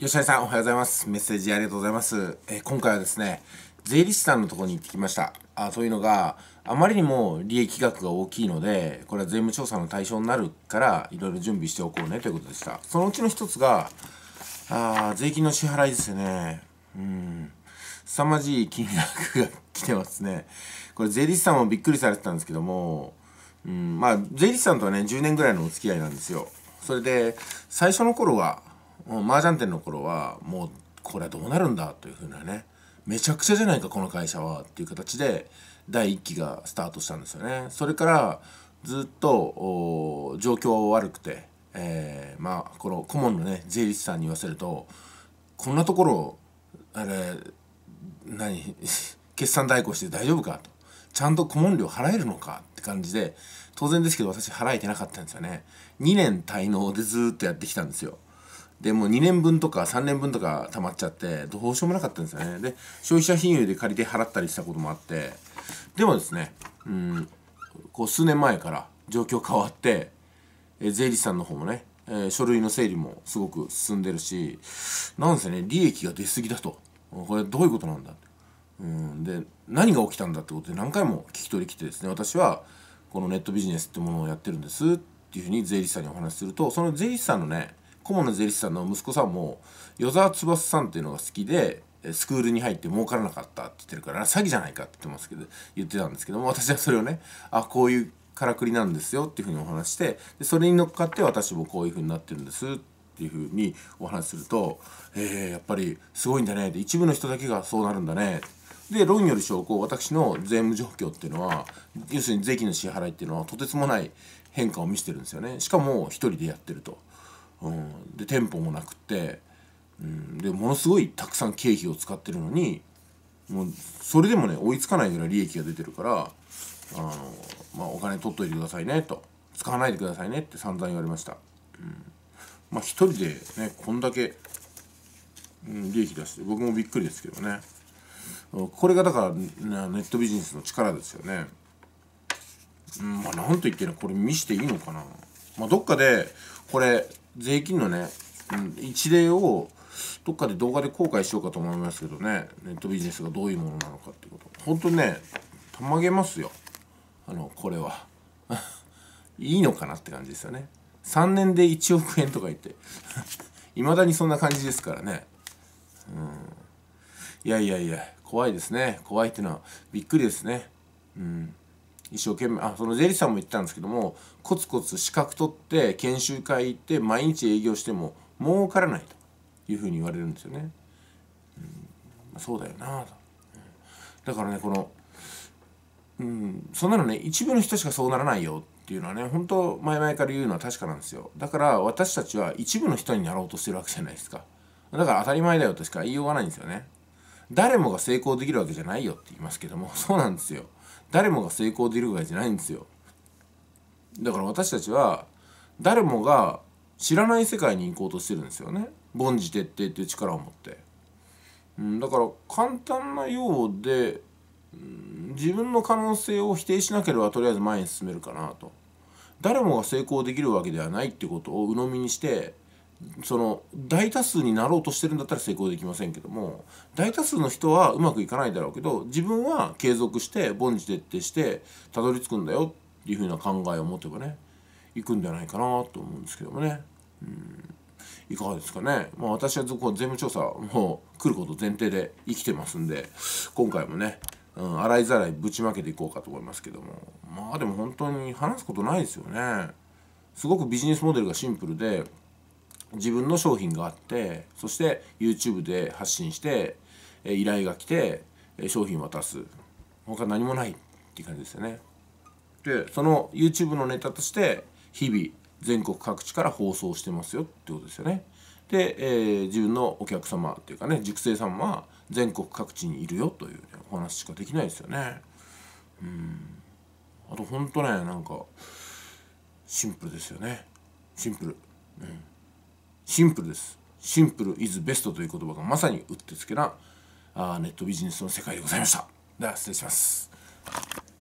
吉田さんおはようございます。メッセージありがとうございます。え今回はですね、税理士さんのところに行ってきました。あというのが、あまりにも利益額が大きいので、これは税務調査の対象になるから、いろいろ準備しておこうねということでした。そのうちの一つが、あ税金の支払いですよね。うん。凄まじい金額が来てますね。これ税理士さんもびっくりされてたんですけども、うん、まあ税理士さんとはね、10年ぐらいのお付き合いなんですよ。それで、最初の頃は、もう麻雀店の頃はもうこれはどうなるんだというふうなねめちゃくちゃじゃないかこの会社はっていう形で第1期がスタートしたんですよね。それからずっと状況悪くて、えー、まあこの顧問のね税理士さんに言わせるとこんなところあれ何決算代行して大丈夫かとちゃんと顧問料払えるのかって感じで当然ですけど私払えてなかったんですよね2年滞納でずっとやってきたんですよでもう2年分とか3年分とかたまっちゃってどうしようもなかったんですよねで消費者金融で借りて払ったりしたこともあってでもですねうんこう数年前から状況変わって、え税理士さんの方もね、えー、書類の整理もすごく進んでるしなんせね利益が出過ぎだとこれどういうことなんだうんで何が起きたんだってことで何回も聞き取りきてですね私はこのネットビジネスってものをやってるんですっていうふうに税理士さんにお話しするとその税理士さんのね問の税理士さんの息子さんも与沢翼さんっていうのが好きでスクールに入って儲からなかったって言ってるから詐欺じゃないかって言ってますけど言ってたんですけども私はそれをねあこういうからくりなんですよっていうふうにお話してでそれに乗っかって私もこういうふうになってるんですっていうふうにお話しすると「えー、やっぱりすごいんだね」って一部の人だけがそうなるんだねで論より証拠私の税務状況っていうのは要するに税金の支払いっていうのはとてつもない変化を見せてるんですよねしかも1人でやってると。うん、で店舗もなくって、うん、でものすごいたくさん経費を使ってるのにもうそれでもね追いつかないぐらい利益が出てるからあの、まあ、お金取っといてくださいねと使わないでくださいねって散々言われました、うん、まあ一人でねこんだけ、うん、利益出して僕もびっくりですけどねこれがだからネットビジネスの力ですよね、うん、まあ何と言ってのこれ見していいのかなまあどっかでこれ税金のね、うん、一例をどっかで動画で公開しようかと思いますけどねネットビジネスがどういうものなのかっていうこと本当ねたまげますよあのこれは いいのかなって感じですよね3年で1億円とか言っていま だにそんな感じですからねうんいやいやいや怖いですね怖いっていうのはびっくりですねうん一生懸命あその税理士さんも言ってたんですけどもコツコツ資格取って研修会行って毎日営業しても儲からないというふうに言われるんですよね。うんそうだよなだからねこの、うん、そんなのね一部の人しかそうならないよっていうのはね本当前々から言うのは確かなんですよだから私たちは一部の人になろうとしてるわけじゃないですかだから当たり前だよとしか言いようがないんですよね誰もが成功できるわけじゃないよって言いますけどもそうなんですよ誰もが成功できるらいじゃないんですよだから私たちは誰もが知らない世界に行こうとしてるんですよね凡事徹底っていう力を持って、うん、だから簡単なようで、うん、自分の可能性を否定しなければとりあえず前に進めるかなと誰もが成功できるわけではないってことを鵜呑みにしてその大多数になろうとしてるんだったら成功できませんけども大多数の人はうまくいかないだろうけど自分は継続して凡事徹底してたどり着くんだよっていうふうな考えを持てばねいくんじゃないかなと思うんですけどもね。うんいかがですかね、まあ、私はこう税務調査もう来ること前提で生きてますんで今回もね、うん、洗いざらいぶちまけていこうかと思いますけどもまあでも本当に話すことないですよね。すごくビジネスモデルがシンプルで自分の商品があってそして YouTube で発信して依頼が来て商品渡す他何もないっていう感じですよねでその YouTube のネタとして日々全国各地から放送してますよってことですよねで、えー、自分のお客様っていうかね熟成さんは全国各地にいるよという、ね、お話しかできないですよねうんあとほんとねなんかシンプルですよねシンプルうんシンプルです。シンプルイズベストという言葉がまさにうってつけなあネットビジネスの世界でございました。では失礼します。